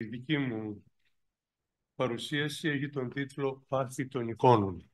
Η δική μου παρουσίαση έχει τον τίτλο «Πάθη των εικόνων».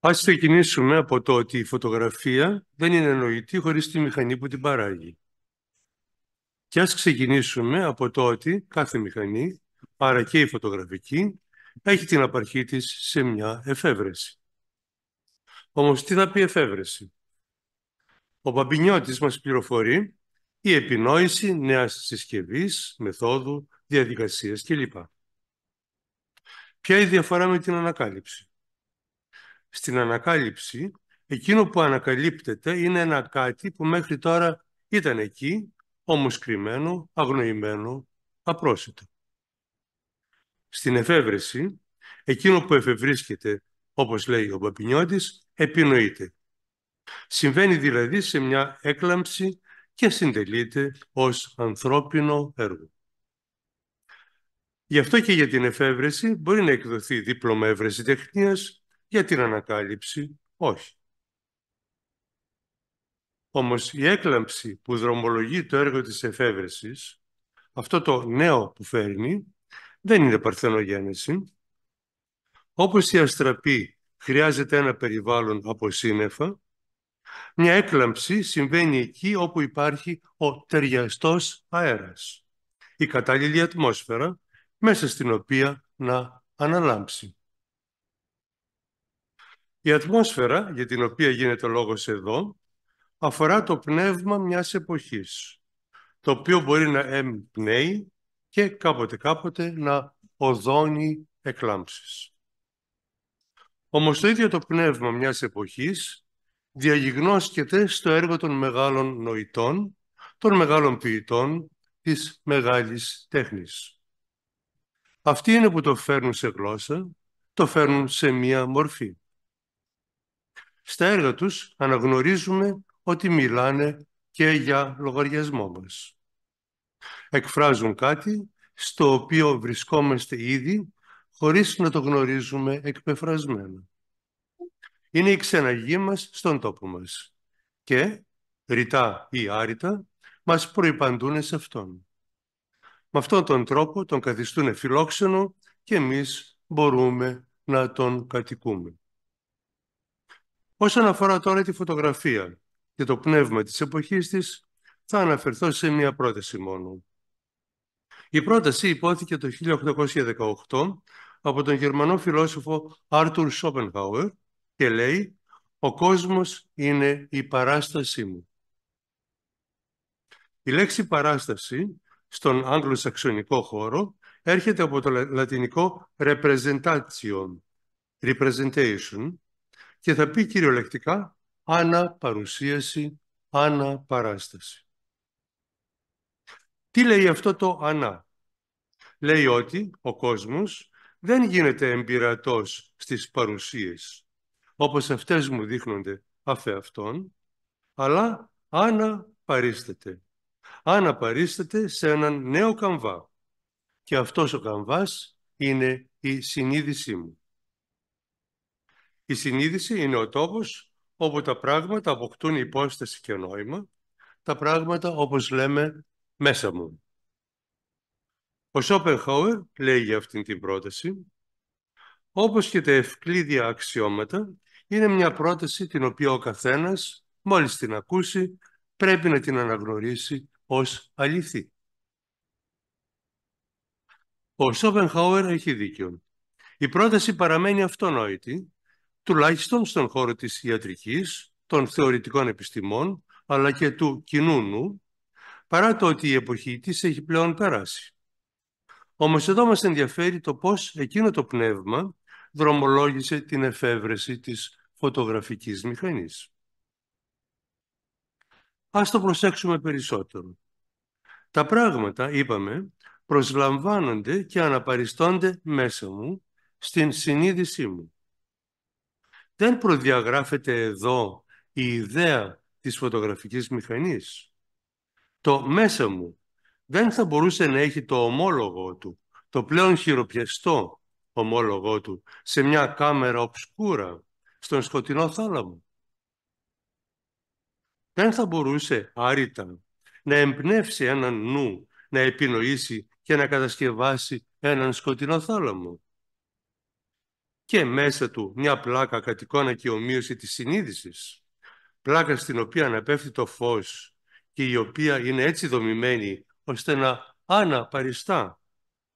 Ας ξεκινήσουμε από το ότι η φωτογραφία δεν είναι νοητή χωρίς τη μηχανή που την παράγει. Και ας ξεκινήσουμε από το ότι κάθε μηχανή, άρα και η φωτογραφική, έχει την απαρχή της σε μια εφεύρεση. Όμως τι θα πει εφεύρεση. Ο Παμπινιώτης μας πληροφορεί η επινόηση νέας συσκευής, μεθόδου, διαδικασίας κλπ. Ποια είναι η διαφορά με την ανακάλυψη. Στην ανακάλυψη, εκείνο που ανακαλύπτεται είναι ένα κάτι που μέχρι τώρα ήταν εκεί, όμως κρυμμένο, αγνοημένο, απρόσιτο. Στην εφεύρεση, εκείνο που εφευρίσκεται, όπως λέει ο Παπινιώτης, επινοείται. Συμβαίνει δηλαδή σε μια έκλαμψη και συντελείται ως ανθρώπινο έργο. Γι' αυτό και για την εφεύρεση μπορεί να εκδοθεί δίπλωμα τεχνίας, για την ανακάλυψη όχι. Όμως η έκλαμψη που δρομολογεί το έργο της εφεύρεσης, αυτό το νέο που φέρνει, δεν είναι παρθενογένεση. Όπως η αστραπή χρειάζεται ένα περιβάλλον από σύννεφα, μια έκλαμψη συμβαίνει εκεί όπου υπάρχει ο ταιριαστός αέρας, η κατάλληλη ατμόσφαιρα μέσα στην οποία να αναλάμψει. Η ατμόσφαιρα για την οποία γίνεται λόγος εδώ αφορά το πνεύμα μιας εποχής, το οποίο μπορεί να εμπνέει και κάποτε κάποτε να οδώνει εκλάμψεις. Όμως το ίδιο το πνεύμα μιας εποχής διαγιγνώσκεται στο έργο των μεγάλων νοητών, των μεγάλων ποιητών της μεγάλης τέχνης. Αυτοί είναι που το φέρνουν σε γλώσσα, το φέρνουν σε μία μορφή. Στα έργα τους αναγνωρίζουμε ότι μιλάνε και για λογαριασμό μας. Εκφράζουν κάτι στο οποίο βρισκόμαστε ήδη χωρίς να το γνωρίζουμε εκπεφρασμένο είναι η ξεναγή μας στον τόπο μας και, ρητά ή άρρητα, μας προϋπαντούν σε αυτόν. Με αυτόν τον τρόπο τον καθιστούν φιλόξενο και εμείς μπορούμε να τον κατοικούμε. Όσον αφορά τώρα τη φωτογραφία και το πνεύμα της εποχής της, θα αναφερθώ σε μία πρόταση μόνο. Η πρόταση υπόθηκε το 1818 από τον γερμανό φιλόσοφο Άρτουρ Σόπενχάουερ, και λέει «Ο κόσμος είναι η παράστασή μου». Η λέξη «παράσταση» στον Άγγλο-Σαξονικό χώρο έρχεται από το λατινικό «representation», «representation» και θα πει κυριολεκτικά «αναπαρουσίαση», «αναπαράσταση». Τι λέει αυτό το «ανά» λέει ότι ο κόσμος δεν γίνεται εμπειρατός στις παρουσίες όπως αυτές μου δείχνονται αφέ αλλά αναπαρίσταται. Αναπαρίσταται σε έναν νέο καμβά. Και αυτός ο καμβάς είναι η συνείδησή μου. Η συνείδηση είναι ο τόπος όπου τα πράγματα αποκτούν υπόσταση και νόημα, τα πράγματα όπως λέμε μέσα μου. Ο Σόπενχάουερ λέει για αυτήν την πρόταση, όπως και τα ευκλήδια αξιώματα, είναι μια πρόταση την οποία ο καθένας, μόλις την ακούσει, πρέπει να την αναγνωρίσει ως αληθή. Ο Σόπενχάουερ έχει δίκιο. Η πρόταση παραμένει αυτονόητη, τουλάχιστον στον χώρο της ιατρικής, των θεωρητικών επιστημών, αλλά και του κοινού νου, παρά το ότι η εποχή της έχει πλέον περάσει. Όμως εδώ μας ενδιαφέρει το πώς εκείνο το πνεύμα δρομολόγησε την εφεύρεση της φωτογραφικής μηχανής. Ας το προσέξουμε περισσότερο. Τα πράγματα, είπαμε, προσλαμβάνονται και αναπαριστώνται μέσα μου, στην συνείδησή μου. Δεν προδιαγράφεται εδώ η ιδέα της φωτογραφικής μηχανής. Το μέσα μου δεν θα μπορούσε να έχει το ομόλογο του, το πλέον χειροπιαστό ομόλογο του, σε μια κάμερα οψκούρα στον σκοτεινό θάλαμο. Δεν θα μπορούσε άρρητα να εμπνεύσει έναν νου να επινοήσει και να κατασκευάσει έναν σκοτεινό θάλαμο. Και μέσα του μια πλάκα κατ' εικόνα και ομοίωση της συνείδησης, πλάκα στην οποία αναπέφτει το φως και η οποία είναι έτσι δομημένη ώστε να αναπαριστά,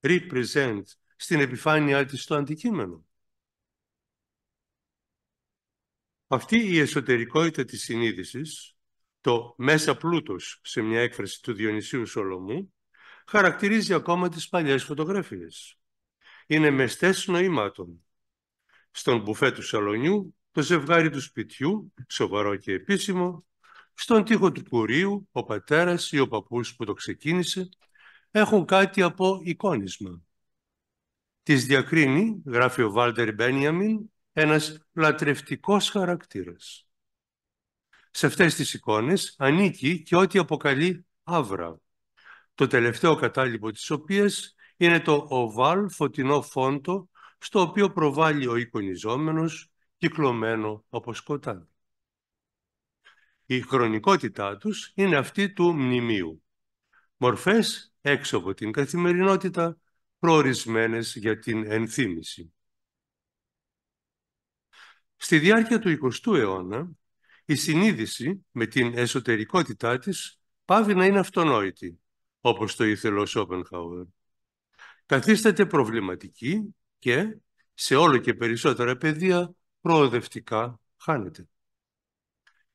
represent στην επιφάνειά της το αντικείμενο. Αυτή η εσωτερικότητα της συνείδησης, το μέσα πλούτος σε μια έκφραση του Διονυσίου Σολομού, χαρακτηρίζει ακόμα τις παλιές φωτογραφίες. Είναι μεστές νοήματων. Στον μπουφέ του σαλονιού, το ζευγάρι του σπιτιού, σοβαρό και επίσημο, στον τοίχο του κουρίου, ο πατέρας ή ο παππούς που το ξεκίνησε, έχουν κάτι από εικόνισμα. Τις διακρίνει, γράφει ο Βάλτερ Μπένιαμιν, ένας λατρευτικός χαρακτήρας. Σε αυτές τις εικόνες ανήκει και ό,τι αποκαλεί άβρα, το τελευταίο κατάλοιπο της οποίας είναι το οβάλ φωτεινό φόντο στο οποίο προβάλλει ο εικονιζόμενος κυκλωμένο από σκοτάδι. Η χρονικότητά τους είναι αυτή του μνημείου. Μορφές έξω από την καθημερινότητα προορισμένες για την ενθύμηση. Στη διάρκεια του 20ου αιώνα, η συνείδηση με την εσωτερικότητά της πάβει να είναι αυτονόητη, όπως το ήθελε ο Σόπενχαουερ. Καθίσταται προβληματική και, σε όλο και περισσότερα πεδία, προοδευτικά χάνεται.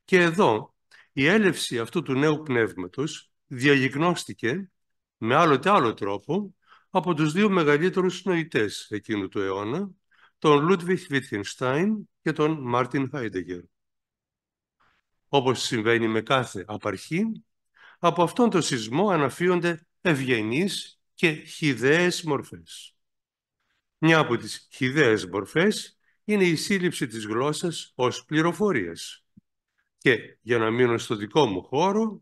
Και εδώ η έλευση αυτού του νέου πνεύματος διαγνωστήκε με άλλοτε άλλο τρόπο από τους δύο μεγαλύτερους νοητές εκείνου του αιώνα, τον Λούτβιχ Βιτχενστάιν και τον Μάρτιν Χάιντεγκερ. Όπως συμβαίνει με κάθε απαρχή, από αυτόν τον σεισμό αναφύονται ευγενείς και χιδαίες μορφές. Μια από τις χιδαίες μορφές είναι η σύλληψη της γλώσσας ως πληροφορίας. Και για να μείνω στο δικό μου χώρο,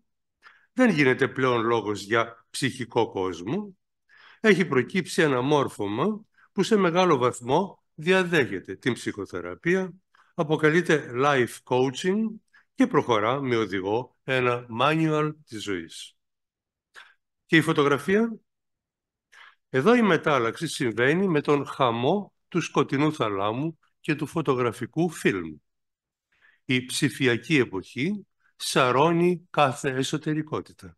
δεν γίνεται πλέον λόγος για ψυχικό κόσμο. Έχει προκύψει ένα μόρφωμα που σε μεγάλο βαθμό διαδέχεται την ψυχοθεραπεία, αποκαλείται life coaching και προχωρά με οδηγό ένα manual της ζωής. Και η φωτογραφία. Εδώ η μετάλλαξη συμβαίνει με τον χαμό του σκοτεινού θαλάμου και του φωτογραφικού φιλμ. Η ψηφιακή εποχή σαρώνει κάθε εσωτερικότητα.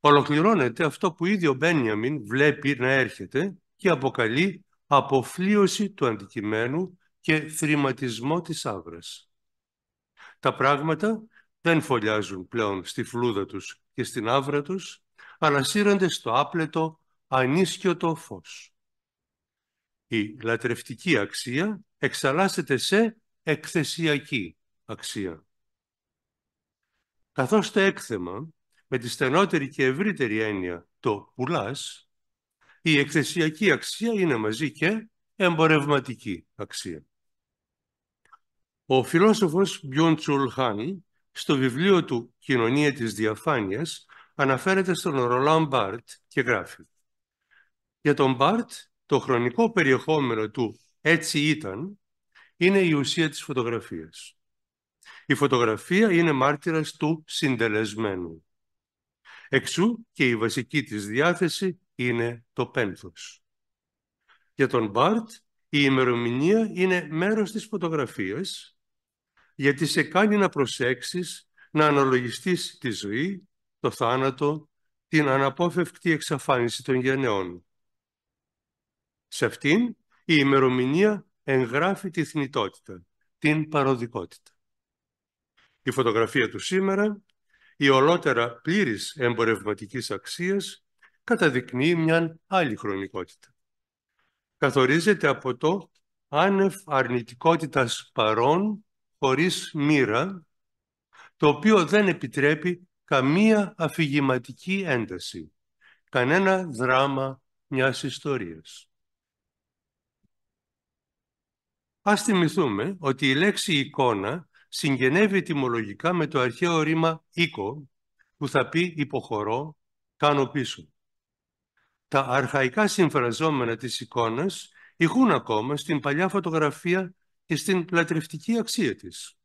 Ολοκληρώνεται αυτό που ήδη ο Μπένιαμιν βλέπει να έρχεται και αποκαλεί αποφλίωση του αντικειμένου και θρηματισμό της άβρας. Τα πράγματα δεν φωλιάζουν πλέον στη φλούδα τους και στην άβρα τους, αλλά σύρονται στο άπλετο το φως. Η λατρευτική αξία εξαλλάσσεται σε εκθεσιακή αξία. Καθώς το έκθεμα, με τη στενότερη και ευρύτερη έννοια το πουλάς, η εκθεσιακή αξία είναι μαζί και εμπορευματική αξία. Ο φιλόσοφος Μπιον στο βιβλίο του «Κοινωνία της διαφάνειας» αναφέρεται στον Ρολάν Μπάρτ και γράφει «Για τον Μπάρτ το χρονικό περιεχόμενο του «Έτσι ήταν» είναι η ουσία της φωτογραφίας. Η φωτογραφία είναι μάρτυρας του συντελεσμένου. Εξού και η βασική της διάθεση είναι το πένθος. Για τον Μπάρτ η ημερομηνία είναι μέρος της φωτογραφίας γιατί σε κάνει να προσέξεις, να αναλογιστείς τη ζωή, το θάνατο, την αναπόφευκτη εξαφάνιση των γενεών. Σε αυτήν η ημερομηνία εγγράφει τη θνητότητα, την παροδικότητα. Η φωτογραφία του σήμερα, η ολότερα πλήρης εμπορευματικής αξίας, καταδεικνύει μια άλλη χρονικότητα. Καθορίζεται από το άνευ αρνητικότητας παρών χωρίς μοίρα, το οποίο δεν επιτρέπει καμία αφηγηματική ένταση, κανένα δράμα μιας ιστορίας. Ας θυμηθούμε ότι η λέξη εικόνα συγγενεύει τιμολογικά με το αρχαίο ρήμα οίκο, που θα πει υποχωρώ, κάνω πίσω. Τα αρχαϊκά συμφραζόμενα της εικόνας ηχούν ακόμα στην παλιά φωτογραφία και στην λατρευτική αξία της.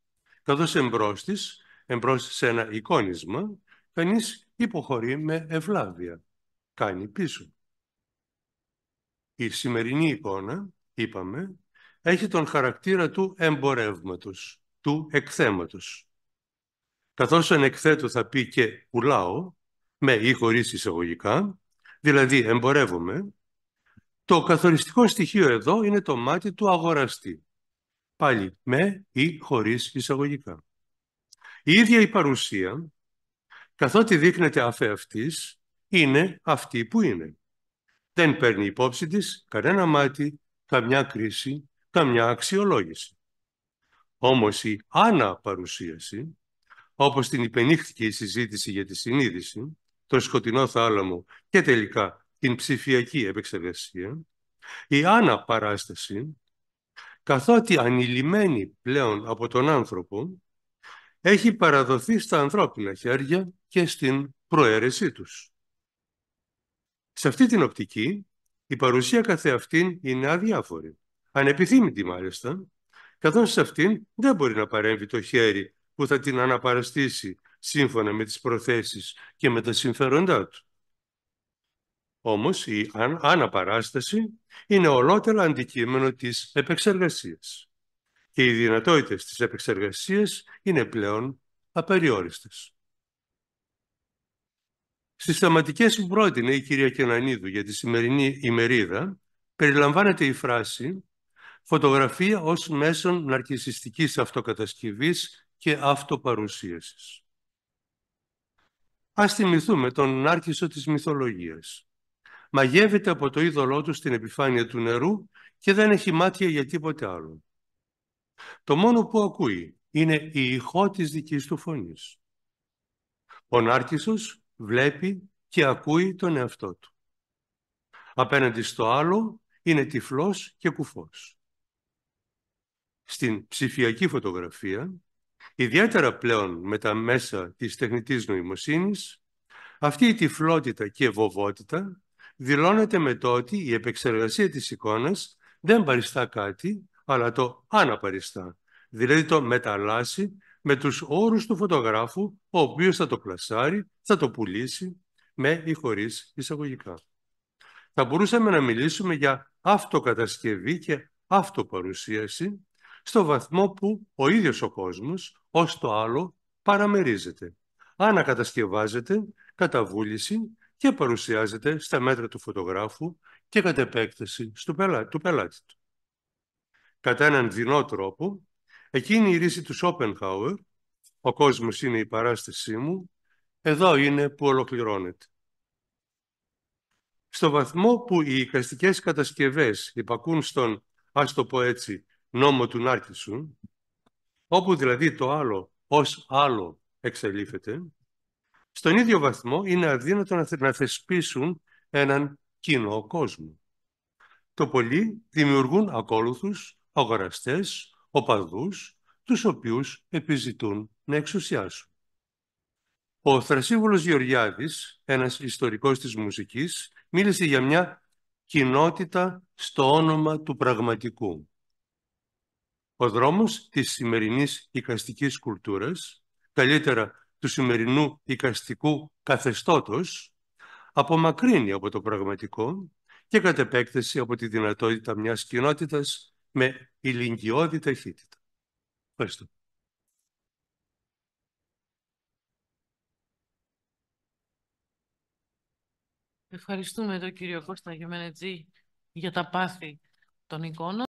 Καθώς εμπρός της, εμπρός σε ένα εικόνισμα, κανείς υποχωρεί με ευλάβεια. Κάνει πίσω. Η σημερινή εικόνα, είπαμε, έχει τον χαρακτήρα του εμπορεύματος, του εκθέματος. Καθώς αν εκθέτω θα πει και «ουλάω», με ή χωρίς εισαγωγικά, Δηλαδή εμπορεύουμε. Το καθοριστικό στοιχείο εδώ είναι το μάτι του αγοραστή. Πάλι με ή χωρίς εισαγωγικά. Η ίδια η παρουσία, καθότι δείχνεται αφεαυτής, είναι αυτή που είναι. Δεν παίρνει υπόψη της κανένα μάτι, καμιά κρίση, καμιά αξιολόγηση. Όμως η αναπαρουσίαση, όπως την υπενήχθηκε η συζήτηση για τη συνείδηση, τον σκοτεινό θάλαμο και τελικά την ψηφιακή επεξεργασία, η αναπαράσταση, καθότι ανηλυμένη πλέον από τον άνθρωπο, έχει παραδοθεί στα ανθρώπινα χέρια και στην προαίρεσή τους. Σε αυτή την οπτική, η παρουσία καθεαυτήν είναι αδιάφορη, ανεπιθύμητη μάλιστα, καθώς σε αυτήν δεν μπορεί να παρέμβει το χέρι που θα την αναπαραστήσει σύμφωνα με τις προθέσεις και με τα συμφέροντά του. Όμως η αναπαράσταση είναι ολότερα αντικείμενο της επεξεργασίας και οι δυνατότητες της επεξεργασίας είναι πλέον απεριόριστες. Στις θεματικές που πρότεινε η κυρία Κενανίδου για τη σημερινή ημερίδα περιλαμβάνεται η φράση «Φωτογραφία ως μέσον ναρκισιστικής αυτοκατασκευής και αυτοπαρουσίασης». Ας θυμηθούμε τον άρχισο της μυθολογίας. Μαγεύεται από το είδωλό του στην επιφάνεια του νερού και δεν έχει μάτια για τίποτε άλλο. Το μόνο που ακούει είναι η ηχό της δικής του φωνής. Ο Νάρκησος βλέπει και ακούει τον εαυτό του. Απέναντι στο άλλο είναι τυφλός και κουφός. Στην ψηφιακή φωτογραφία Ιδιαίτερα πλέον με τα μέσα της τεχνητής νοημοσύνης, αυτή η τυφλότητα και βοβότητα δηλώνεται με το ότι η επεξεργασία της εικόνας δεν παριστά κάτι, αλλά το αναπαριστά, δηλαδή το μεταλλάσσει με τους όρους του φωτογράφου, ο οποίος θα το πλασάρει, θα το πουλήσει, με ή χωρίς εισαγωγικά. Θα μπορούσαμε να μιλήσουμε για αυτοκατασκευή και αυτοπαρουσίαση, στο βαθμό που ο ίδιος ο κόσμος, ως το άλλο, παραμερίζεται. Ανακατασκευάζεται καταβούληση και παρουσιάζεται στα μέτρα του φωτογράφου και κατ' επέκταση του πελάτη του. Κατά έναν δεινό τρόπο, εκείνη η ρίση του Σόπενχάουερ, ο κόσμος είναι η παράστασή μου, εδώ είναι που ολοκληρώνεται. Στο βαθμό που οι οικαστικές κατασκευές υπακούν στον, ας το πω έτσι, νόμο του Νάρκησου, όπου δηλαδή το άλλο ως άλλο εξελίφεται, στον ίδιο βαθμό είναι αδύνατο να θεσπίσουν έναν κοινό κόσμο. Το πολύ δημιουργούν ακόλουθους, αγοραστές, οπαδούς, τους οποίους επιζητούν να εξουσιάσουν. Ο Θρασίβολος Γεωργιάδης, ένας ιστορικός της μουσικής, μίλησε για μια κοινότητα στο όνομα του πραγματικού. Ο δρόμος της σημερινής οικαστικής κουλτούρας, καλύτερα του σημερινού οικαστικού καθεστώτος, απομακρύνει από το πραγματικό και κατ' επέκταση από τη δυνατότητα μιας κοινότητας με ηλικιώδη ταχύτητα. Ευχαριστώ. Ευχαριστούμε τον κύριο Κώστα Γεωμενετζή για τα πάθη των εικόνων.